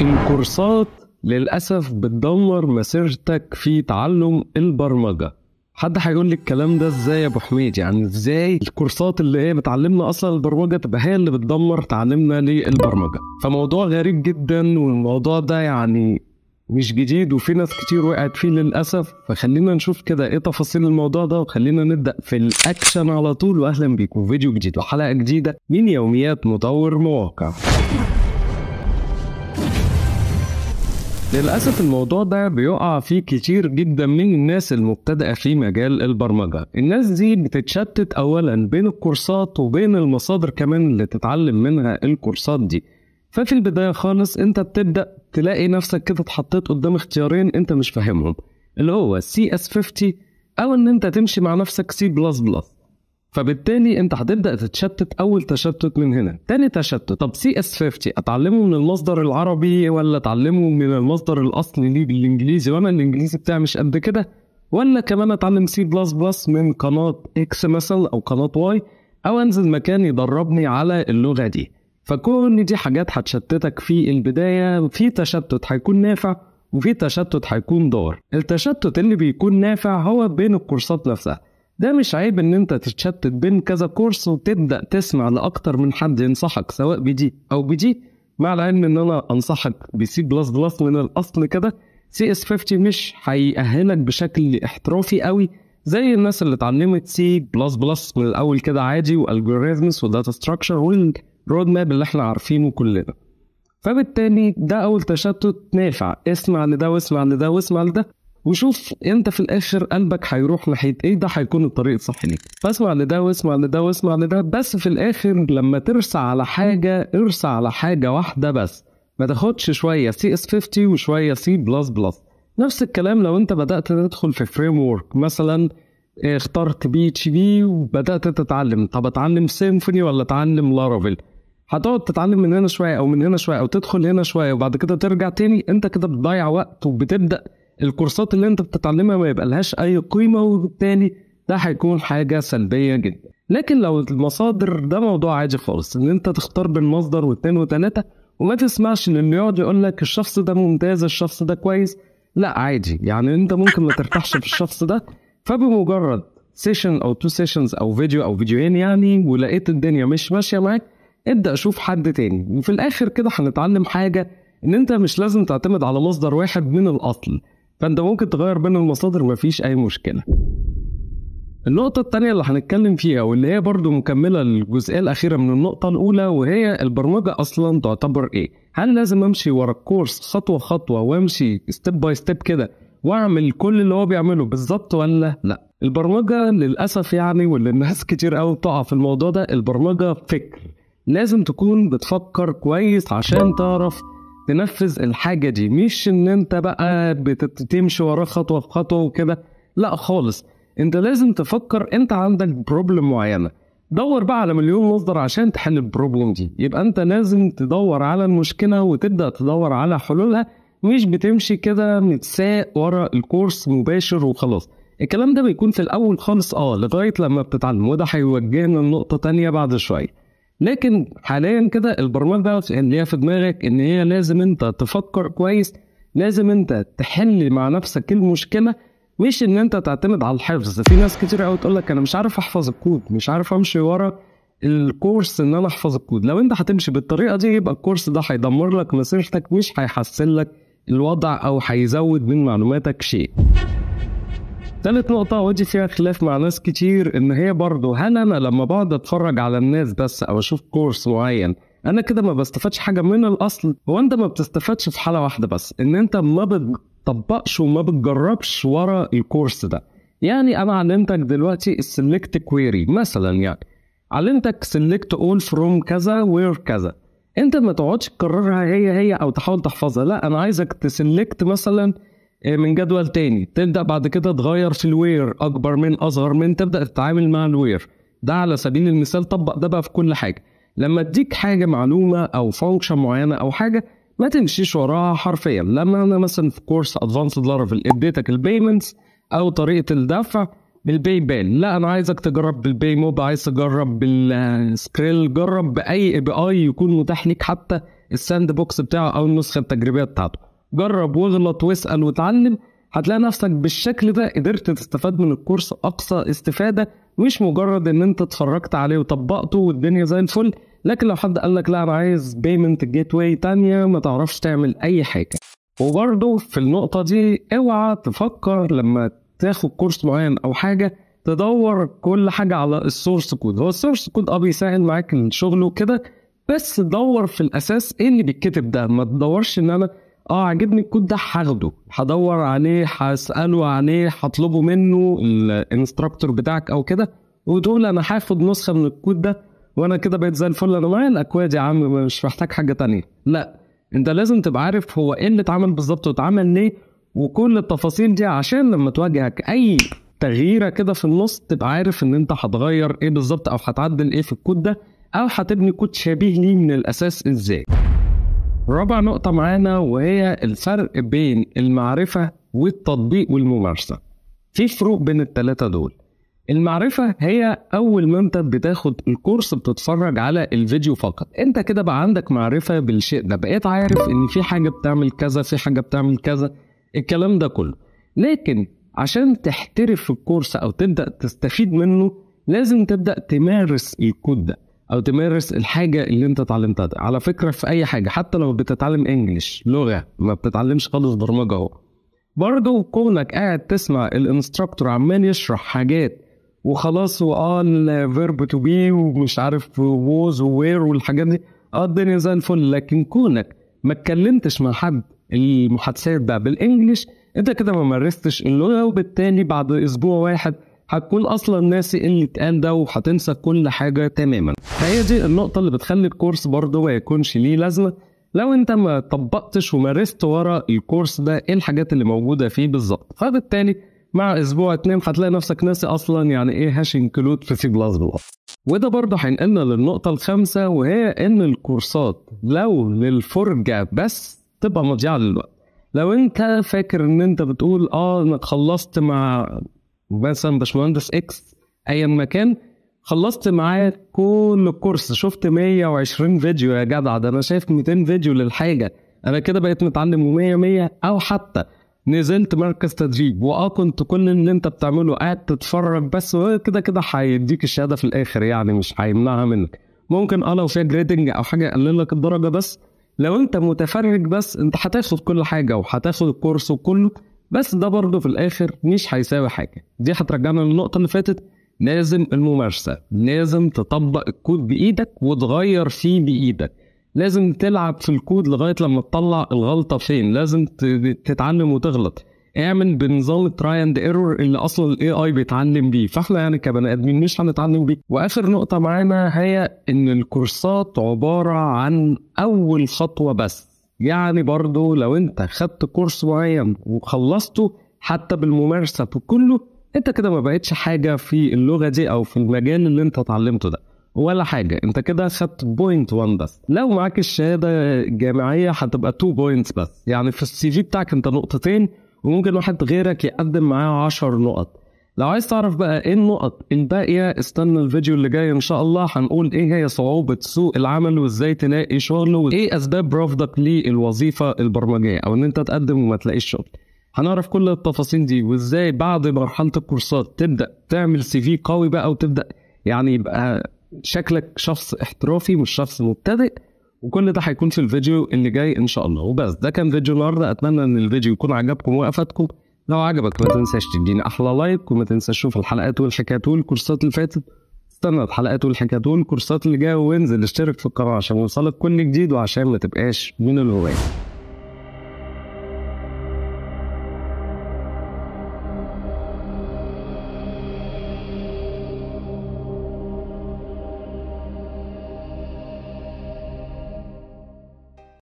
الكورسات للأسف بتدمر مسيرتك في تعلم البرمجة حد هيقول لي الكلام ده ازاي يا ابو حميد يعني ازاي الكورسات اللي هي بتعلمنا اصلا البرمجه تبقى هي اللي بتدمر تعليمنا للبرمجه فموضوع غريب جدا والموضوع ده يعني مش جديد وفي ناس كتير وقعت فيه للاسف فخلينا نشوف كده ايه تفاصيل الموضوع ده وخلينا نبدا في الاكشن على طول واهلا بيكم فيديو جديد وحلقه جديده من يوميات مطور مواقع للأسف الموضوع ده بيقع فيه كتير جدا من الناس المبتدئة في مجال البرمجة الناس دي بتتشتت أولا بين الكورسات وبين المصادر كمان اللي تتعلم منها الكورسات دي ففي البداية خالص انت بتبدأ تلاقي نفسك كده اتحطيت قدام اختيارين انت مش فاهمهم اللي هو سي اس 50 او ان انت تمشي مع نفسك سي بلس بلس فبالتالي انت هتبدا تتشتت اول تشتت من هنا تاني تشتت طب سي اس 50 اتعلمه من المصدر العربي ولا اتعلمه من المصدر الاصلي ليه بالانجليزي وانا الانجليزي بتاعي مش قد كده ولا كمان اتعلم سي بلس بلس من قناه اكس مثلا او قناه واي او انزل مكان يدربني على اللغه دي فكون دي حاجات هتشتتك في البدايه في تشتت هيكون نافع وفي تشتت هيكون ضار التشتت اللي بيكون نافع هو بين الكورسات نفسها ده مش عيب ان انت تتشتت بين كذا كورس وتبدا تسمع لاكتر من حد ينصحك سواء بدي او بدي مع العلم ان انا انصحك بسي بلس بلس من الاصل كده سي اس 50 مش هيأهلك بشكل احترافي قوي زي الناس اللي اتعلمت سي بلس بلس من الاول كده عادي والجوريزمز وداتا ستراكشر والرود ماب اللي احنا عارفينه كلنا فبالتالي ده اول تشتت نافع اسمع لده واسمع لده واسمع لده وشوف انت في الاخر قلبك هيروح ناحيه ايه ده هيكون الطريق الصح ليك فاسمع لده واسمع لده واسمع لده بس في الاخر لما ترسى على حاجه ارسى على حاجه واحده بس ما تاخدش شويه سي اس 50 وشويه سي بلس بلس نفس الكلام لو انت بدات تدخل في فريم ورك مثلا اه، اخترت بي اتش بي وبدات تتعلم طب اتعلم سيمفوني ولا اتعلم لارافيل هتقعد تتعلم من هنا شويه او من هنا شويه او تدخل هنا شويه وبعد كده ترجع تاني انت كده بتضيع وقت وبتبدا الكورسات اللي انت بتتعلمها ما يبقى لهاش اي قيمه وبالتالي ده هيكون حاجه سلبيه جدا لكن لو المصادر ده موضوع عادي خالص ان انت تختار بين مصدر واثنين وثلاثه وما تسمعش ان يقعد يقول لك الشخص ده ممتاز الشخص ده كويس لا عادي يعني انت ممكن ما ترتاحش في الشخص ده فبمجرد سيشن او تو سيشنز او فيديو او فيديوين يعني ولقيت الدنيا مش ماشيه معاك ابدا شوف حد تاني وفي الاخر كده هنتعلم حاجه ان انت مش لازم تعتمد على مصدر واحد من الاصل فأنت ممكن تغير بين المصادر مفيش أي مشكلة النقطة التانية اللي هنتكلم فيها واللي هي برضو مكملة للجزئية الأخيرة من النقطة الأولى وهي البرمجة أصلا تعتبر إيه؟ هل لازم أمشي ورا الكورس خطوة خطوة وأمشي ستيب باي ستيب كده وأعمل كل اللي هو بيعمله بالظبط ولا لأ؟ البرمجة للأسف يعني واللي الناس كتير قوي بتقع في الموضوع ده البرمجة فكر لازم تكون بتفكر كويس عشان تعرف تنفذ الحاجه دي مش ان انت بقى بتمشي وراه خطوه بخطوه وكده لا خالص انت لازم تفكر انت عندك بروبلم معينه دور بقى على مليون مصدر عشان تحل البروبلم دي يبقى انت لازم تدور على المشكله وتبدا تدور على حلولها مش بتمشي كده متساق ورا الكورس مباشر وخلاص الكلام ده بيكون في الاول خالص اه لغايه لما بتتعلم وده هيوجهنا لنقطه تانية بعد شويه لكن حاليا كده البرمجه اللي هي في دماغك ان هي لازم انت تفكر كويس لازم انت تحل مع نفسك المشكله مش ان انت تعتمد على الحفظ في ناس كتير قوي تقول لك انا مش عارف احفظ الكود مش عارف امشي ورا الكورس ان انا احفظ الكود لو انت هتمشي بالطريقه دي يبقى الكورس ده هيدمر لك مسيرتك مش هيحسن لك الوضع او هيزود من معلوماتك شيء تالت نقطة ودي فيها خلاف مع ناس كتير إن هي برضه هل أنا لما بقعد أتفرج على الناس بس أو أشوف كورس معين أنا كده ما بستفادش حاجة من الأصل هو أنت ما بتستفادش في حالة واحدة بس إن أنت ما بتطبقش وما بتجربش ورا الكورس ده يعني أنا علمتك دلوقتي السلكت كويري مثلا يعني علمتك سلكت أول فروم كذا وير كذا أنت ما تقعدش تكررها هي هي أو تحاول تحفظها لا أنا عايزك تسلكت مثلا آه، من جدول تاني تبدا بعد كده تغير في الوير اكبر من اصغر من تبدا تتعامل مع الوير ده على سبيل المثال طبق ده بقى في كل حاجه لما اديك حاجه معلومه او فانكشن معينه او حاجه ما تمشيش وراها حرفيا لما انا مثلا في كورس ادفانسد لارفل اديتك البيمنتس او طريقه الدفع بالباي بال لا انا عايزك تجرب بالباي موب عايز تجرب بالسكريل جرب باي اي بي اي يكون متاح ليك حتى الساند بوكس بتاعه او النسخه التجريبيه بتاعته جرب واغلط واسال واتعلم هتلاقي نفسك بالشكل ده قدرت تستفاد من الكورس اقصى استفاده مش مجرد ان انت اتفرجت عليه وطبقته والدنيا زي الفل لكن لو حد قال لك لا انا عايز بيمنت جيت واي تانية ما تعرفش تعمل اي حاجه وبرضه في النقطه دي اوعى تفكر لما تاخد كورس معين او حاجه تدور كل حاجه على السورس كود هو السورس كود اه بيسهل معاك الشغل وكده بس دور في الاساس ايه اللي بيتكتب ده ما تدورش ان انا اه عجبني الكود ده هاخده هدور عليه هساله عليه هطلبه منه الانستراكتور بتاعك او كده وتقول انا هاخد نسخه من الكود ده وانا كده بقيت زي الفل انا معايا الاكواد يا عم مش محتاج حاجه تانية لا انت لازم تبقى عارف هو ايه اللي اتعمل بالظبط واتعمل ليه وكل التفاصيل دي عشان لما تواجهك اي تغييره كده في النص تبقى عارف ان انت هتغير ايه بالظبط او هتعدل ايه في الكود ده او هتبني كود شبيه ليه من الاساس ازاي رابع نقطة معانا وهي الفرق بين المعرفة والتطبيق والممارسة في فروق بين التلاتة دول المعرفة هي أول ما أنت بتاخد الكورس بتتفرج على الفيديو فقط أنت كده بقى عندك معرفة بالشيء ده بقيت عارف إن في حاجة بتعمل كذا في حاجة بتعمل كذا الكلام ده كله لكن عشان تحترف في الكورس أو تبدأ تستفيد منه لازم تبدأ تمارس الكود ده او تمارس الحاجه اللي انت اتعلمتها ده. على فكره في اي حاجه حتى لو بتتعلم انجلش لغه ما بتتعلمش خالص برمجه اهو برضه كونك قاعد تسمع الانستراكتور عمال يشرح حاجات وخلاص وقال فيرب تو بي ومش عارف ووز ووير والحاجات دي اه الدنيا زي الفل لكن كونك ما اتكلمتش مع حد المحادثات ده بالانجلش انت كده ما مارستش اللغه وبالتالي بعد اسبوع واحد هتكون اصلا ناسي اللي اتقال ده وهتنسى كل حاجه تماما فهي دي النقطه اللي بتخلي الكورس برضه ما يكونش ليه لازمه لو انت ما طبقتش ومارست ورا الكورس ده ايه الحاجات اللي موجوده فيه بالظبط فبالتالي مع اسبوع اتنين هتلاقي نفسك ناسي اصلا يعني ايه هاش انكلود في سي بلس بلس وده برضه هينقلنا للنقطة الخامسة وهي إن الكورسات لو للفرجة بس تبقى مضيعة للوقت. لو أنت فاكر إن أنت بتقول آه أنا خلصت مع مثلا باشمهندس اكس ايا ما كان خلصت معاه كل الكورس شفت 120 فيديو يا جدع ده انا شايف 200 فيديو للحاجه انا كده بقيت متعلم 100 100 او حتى نزلت مركز تدريب واه كنت كل اللي انت بتعمله قاعد تتفرج بس كده كده هيديك الشهاده في الاخر يعني مش هيمنعها منك ممكن اه لو فيها جريدنج او حاجه يقلل لك الدرجه بس لو انت متفرج بس انت هتاخد كل حاجه وهتاخد الكورس وكله بس ده برضه في الاخر مش هيساوي حاجه دي هترجعنا للنقطه اللي فاتت لازم الممارسه لازم تطبق الكود بايدك وتغير فيه بايدك لازم تلعب في الكود لغايه لما تطلع الغلطه فين لازم تتعلم وتغلط اعمل بنظام التراي اند ايرور اللي اصلا الاي اي بيتعلم بيه فاحنا يعني كبني ادمين مش هنتعلم بيه واخر نقطه معانا هي ان الكورسات عباره عن اول خطوه بس يعني برضه لو انت خدت كورس معين وخلصته حتى بالممارسه بكله انت كده ما بقتش حاجه في اللغه دي او في المجال اللي انت اتعلمته ده ولا حاجه انت كده خدت بوينت 1 بس لو معاك الشهاده الجامعيه هتبقى 2 بوينتس بس يعني في السي في بتاعك انت نقطتين وممكن واحد غيرك يقدم معاه 10 نقط لو عايز تعرف بقى ايه النقط الباقيه استنى الفيديو اللي جاي ان شاء الله هنقول ايه هي صعوبه سوق العمل وازاي تلاقي شغل وايه اسباب رفضك للوظيفه البرمجيه او ان انت تقدم وما تلاقيش شغل هنعرف كل التفاصيل دي وازاي بعد مرحله الكورسات تبدا تعمل سي في قوي بقى وتبدا يعني يبقى شكلك شخص احترافي مش شخص مبتدئ وكل ده هيكون في الفيديو اللي جاي ان شاء الله وبس ده كان فيديو النهارده اتمنى ان الفيديو يكون عجبكم وافادكم لو عجبك ما تنساش تديني احلى لايك وما تنساش تشوف الحلقات والحكايات والكورسات اللي فاتت استنى الحلقات والحكايات والكورسات اللي جايه وانزل اشترك في القناه عشان يوصلك كل جديد وعشان ما تبقاش من الهوايه